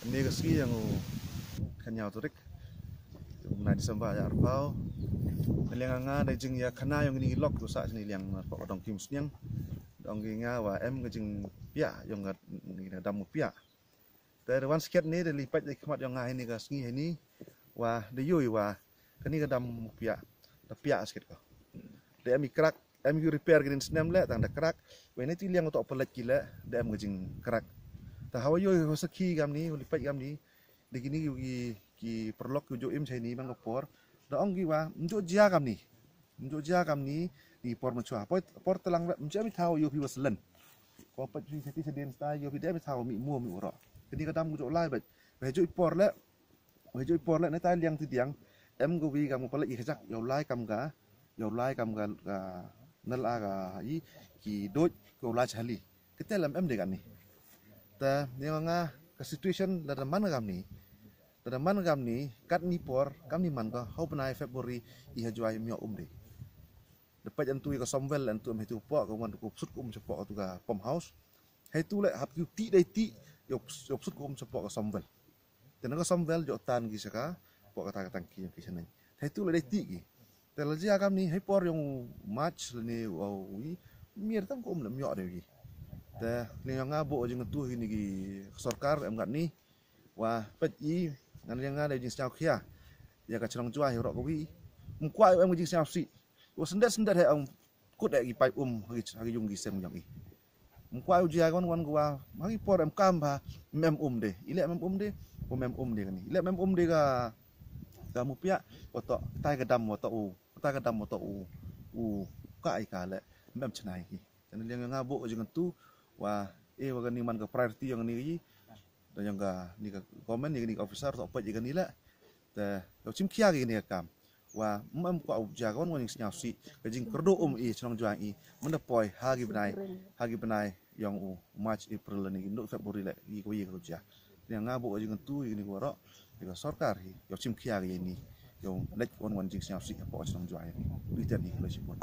Ini ski yang kanya turik. Na di sembah ya arpao. Nelyang nga na jing ya kena yang ni lok tu sa sini yang pa dong kim sniang. Dong gi nga wa em gi pia yang ga ni na damu pia. Ter wan sket ni de lipat de khmat yang nga ini ga ini wa de yui wa kani ga damu pia. pia sket ko. Dia em ikrak em repair gi sniam le tang dah kerak. Wa ni ti liang untuk pelat kila dia em kerak ta hawa yo ho sakhi gam ni ulip gam ni de gini gi ki perlok jo im chai ni bang por da ong gi wa njo jia gam ni njo jia gam ni ni por mo chua por por talang ra mja mi thao yo pi was len ko pa chi se ti yo pi de mi thao mi mu mi ro ke ni ka dam jo lai jo por le ba jo por le na tai liang ti diang em go wi gam pa le i ha yo lai kam ga yo lai kam ga ga nal a ga yi ki do ko la chali ke telam em de gan kata dia mengah ke situation dalam mana kami dalam mana kami kat ni por kami mana hau penai februari iha juai mio umde depan jantu ke somwell dan tu am itu pok ke mana cukup sut kum cepok tu ke pom house hai tu lek hap ti dai ti yo sut kum cepok ke somwell tena ke somwell jo tan gi saka pok kata kata ki ke sana hai tu lek dai ti gi telaji akam ni hai por yang match ni wau wi mier tam kum lem yo dai gi teh ni yang ngabu aja ngetuh ini di sorkar em ni wah peti, i ngan yang ngada jing sao kia ah. ya ka cerong cuah hero kowi mkuwa em jing sao si wo oh, sendat sendat he om kut gi pai um lagi lagi jung gi yang jong i mkuwa uji ai kon gua lagi por em kam mem ah. um de ile mem um de wo mem um de ni ile mem um de ga ga mupia, pia wo to tai ga dam wo to u tai ga dam u u ka ai ka le mem chnai gi yang ngabu aja ngetuh Wah, e eh, wa gani man ka priority yang ni gi dan yang ka ni ka komen ni ni officer to pat gani la ta lo chim kia ni ka kam wa mam ka jagon wa ning snyasi ka jing kerdo um e eh, chong juang i eh. man da poi ha gi banai ha gi banai yang u oh, march april ni ndok february la gi ko ye ka ja yang ngabu ka jing tu ni ko ro ni ka sarkar hi yo chim kia gi ni yang lek wan wan jing snyasi apo chong juang i ni ta ni ko chim